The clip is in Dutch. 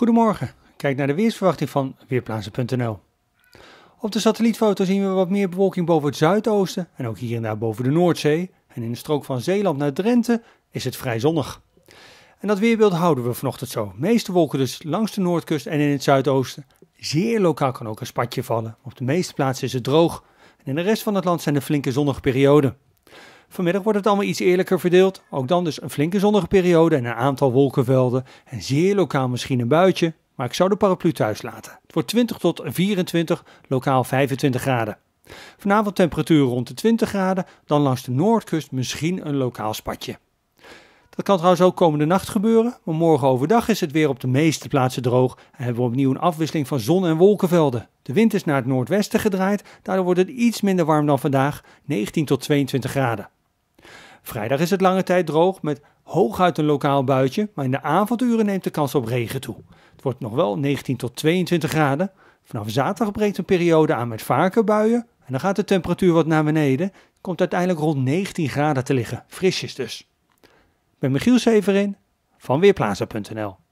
Goedemorgen, kijk naar de weersverwachting van Weerplaatsen.nl. Op de satellietfoto zien we wat meer bewolking boven het zuidoosten en ook hier en daar boven de Noordzee. En in de strook van Zeeland naar Drenthe is het vrij zonnig. En dat weerbeeld houden we vanochtend zo. meeste wolken dus langs de noordkust en in het zuidoosten. Zeer lokaal kan ook een spatje vallen. Op de meeste plaatsen is het droog. En in de rest van het land zijn er flinke zonnige perioden. Vanmiddag wordt het allemaal iets eerlijker verdeeld. Ook dan dus een flinke zonnige periode en een aantal wolkenvelden. En zeer lokaal misschien een buitje, maar ik zou de paraplu thuis laten. Het wordt 20 tot 24, lokaal 25 graden. Vanavond temperatuur rond de 20 graden, dan langs de noordkust misschien een lokaal spatje. Dat kan trouwens ook komende nacht gebeuren, maar morgen overdag is het weer op de meeste plaatsen droog en hebben we opnieuw een afwisseling van zon- en wolkenvelden. De wind is naar het noordwesten gedraaid, daardoor wordt het iets minder warm dan vandaag, 19 tot 22 graden. Vrijdag is het lange tijd droog met hooguit een lokaal buitje, maar in de avonduren neemt de kans op regen toe. Het wordt nog wel 19 tot 22 graden. Vanaf zaterdag breekt een periode aan met vaker buien en dan gaat de temperatuur wat naar beneden. Komt uiteindelijk rond 19 graden te liggen, frisjes dus. Ik ben Michiel Severin van Weerplaza.nl